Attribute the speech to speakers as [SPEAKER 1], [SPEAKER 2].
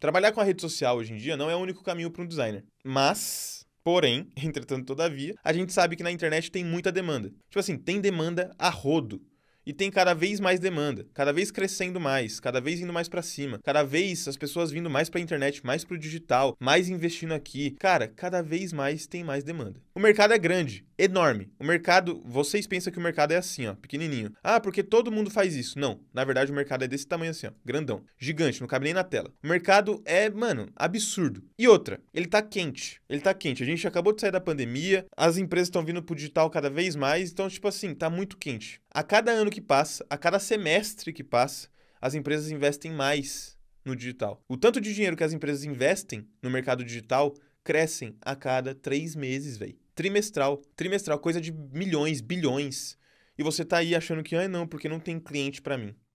[SPEAKER 1] Trabalhar com a rede social hoje em dia não é o único caminho para um designer. Mas, porém, entretanto, todavia, a gente sabe que na internet tem muita demanda. Tipo assim, tem demanda a rodo e tem cada vez mais demanda, cada vez crescendo mais, cada vez indo mais para cima, cada vez as pessoas vindo mais para a internet, mais para o digital, mais investindo aqui. Cara, cada vez mais tem mais demanda. O mercado é grande, enorme. O mercado, vocês pensam que o mercado é assim, ó, pequenininho. Ah, porque todo mundo faz isso. Não, na verdade o mercado é desse tamanho assim, ó, grandão, gigante, não cabe nem na tela. O mercado é, mano, absurdo. E outra, ele tá quente. Ele tá quente. A gente acabou de sair da pandemia, as empresas estão vindo pro digital cada vez mais, então tipo assim, tá muito quente. A cada ano que que passa, a cada semestre que passa, as empresas investem mais no digital. O tanto de dinheiro que as empresas investem no mercado digital crescem a cada três meses, velho. Trimestral. Trimestral, coisa de milhões, bilhões. E você tá aí achando que, ah, não, porque não tem cliente para mim.